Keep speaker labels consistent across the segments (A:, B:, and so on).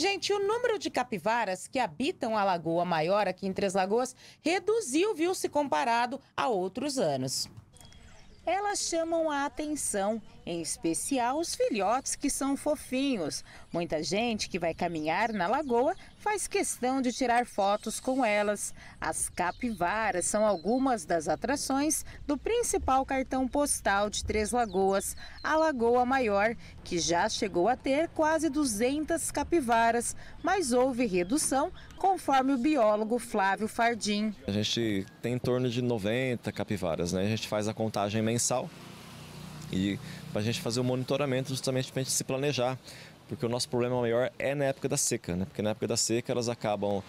A: Gente, o número de capivaras que habitam a Lagoa Maior aqui em Três Lagoas reduziu, viu, se comparado a outros anos elas chamam a atenção, em especial os filhotes que são fofinhos. Muita gente que vai caminhar na lagoa faz questão de tirar fotos com elas. As capivaras são algumas das atrações do principal cartão postal de Três Lagoas, a Lagoa Maior, que já chegou a ter quase 200 capivaras, mas houve redução conforme o biólogo Flávio Fardim. A
B: gente tem em torno de 90 capivaras, né? A gente faz a contagem mensal mensal e para a gente fazer o um monitoramento justamente para a gente se planejar, porque o nosso problema maior é na época da seca, né? porque na época da seca elas acabam,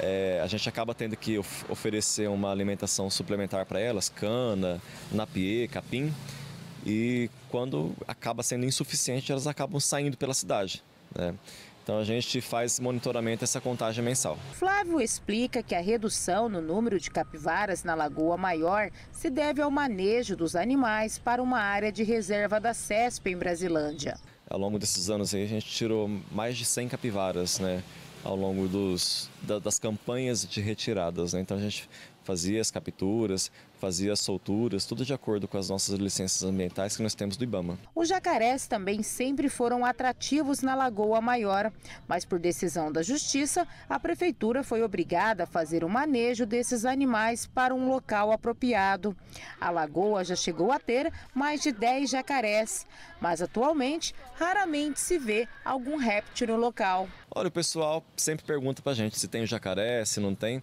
B: é, a gente acaba tendo que of oferecer uma alimentação suplementar para elas, cana, napier, capim, e quando acaba sendo insuficiente elas acabam saindo pela cidade. Né? Então a gente faz monitoramento essa contagem mensal.
A: Flávio explica que a redução no número de capivaras na Lagoa Maior se deve ao manejo dos animais para uma área de reserva da CESP em Brasilândia.
B: Ao longo desses anos aí, a gente tirou mais de 100 capivaras, né? Ao longo dos, das campanhas de retiradas, né? Então a gente fazia as capturas, fazia as solturas, tudo de acordo com as nossas licenças ambientais que nós temos do IBAMA.
A: Os jacarés também sempre foram atrativos na Lagoa Maior, mas por decisão da Justiça, a Prefeitura foi obrigada a fazer o manejo desses animais para um local apropriado. A lagoa já chegou a ter mais de 10 jacarés, mas atualmente raramente se vê algum réptil no local.
B: Olha, o pessoal sempre pergunta pra gente se tem jacaré, se não tem.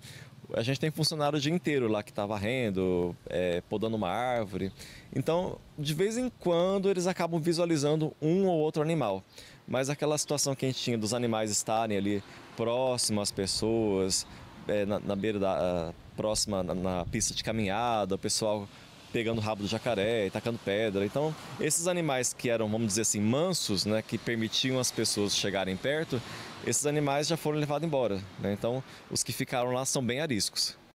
B: A gente tem funcionário o dia inteiro lá que está varrendo, é, podando uma árvore. Então, de vez em quando, eles acabam visualizando um ou outro animal. Mas aquela situação que a gente tinha dos animais estarem ali próximo às pessoas, é, na, na, beira da. Ah, próxima na, na, pista de caminhada, o pessoal pegando o rabo do jacaré, tacando pedra. Então, esses animais que eram, vamos dizer assim, mansos, né, que permitiam as pessoas chegarem perto, esses animais já foram levados embora. Né? Então, os que ficaram lá são bem ariscos.